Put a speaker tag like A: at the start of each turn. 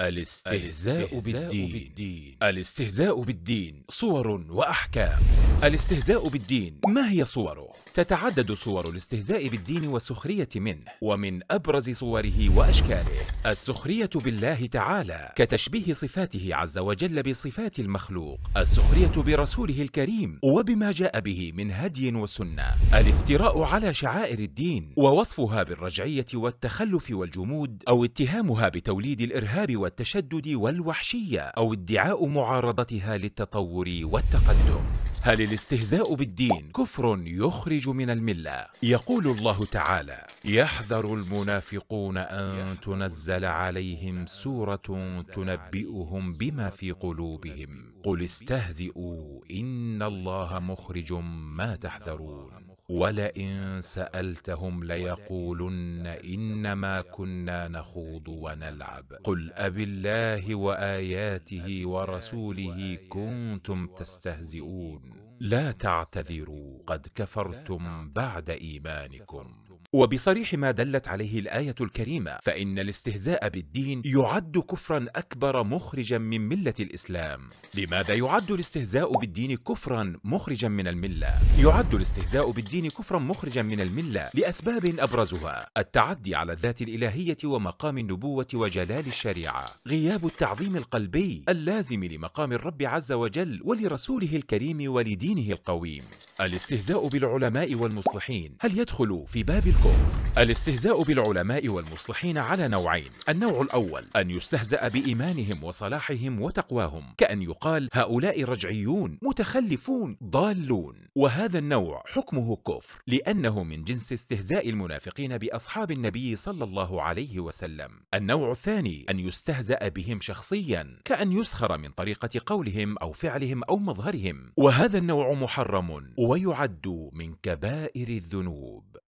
A: الاستهزاء بالدين. الاستهزاء بالدين صور وأحكام الاستهزاء بالدين ما هي صوره؟ تتعدد صور الاستهزاء بالدين والسخرية منه ومن أبرز صوره وأشكاله السخرية بالله تعالى كتشبيه صفاته عز وجل بصفات المخلوق السخرية برسوله الكريم وبما جاء به من هدي وسنة الافتراء على شعائر الدين ووصفها بالرجعية والتخلف والجمود أو اتهامها بتوليد الإرهاب والتشدد والوحشية أو ادعاء معارضتها للتطور والتقدم هل الاستهزاء بالدين كفر يخرج من الملة يقول الله تعالى يحذر المنافقون أن تنزل عليهم سورة تنبئهم بما في قلوبهم قل استهزئوا إن الله مخرج ما تحذرون ولئن سألتهم ليقولن إن انما كنا نخوض ونلعب قل أبالله وآياته ورسوله كنتم تستهزئون لا تعتذروا قد كفرتم بعد إيمانكم وبصريح ما دلت عليه الآية الكريمة فإن الاستهزاء بالدين يعد كفرا أكبر مخرجا من ملة الإسلام لماذا يعد الاستهزاء بالدين كفرا مخرجا من الملة؟ يعد الاستهزاء بالدين كفرا مخرجا من الملة لأسباب أبرزها التعدي على الذات الإلهية ومقام النبوة وجلال الشريعة غياب التعظيم القلبي اللازم لمقام الرب عز وجل ولرسوله الكريم ولدينه القويم الاستهزاء بالعلماء والمصلحين هل يدخل في باب بكم الاستهزاء بالعلماء والمصلحين على نوعين النوع الأول أن يستهزأ بإيمانهم وصلاحهم وتقواهم كأن يقال هؤلاء رجعيون متخلفون ضالون وهذا النوع حكمه كفر لأنه من جنس استهزاء المنافقين بأصحاب النبي صلى الله عليه وسلم النوع الثاني أن يستهزأ بهم شخصيا كأن يسخر من طريقة قولهم أو فعلهم أو مظهرهم وهذا النوع محرم ويعد من كبائر الذنوب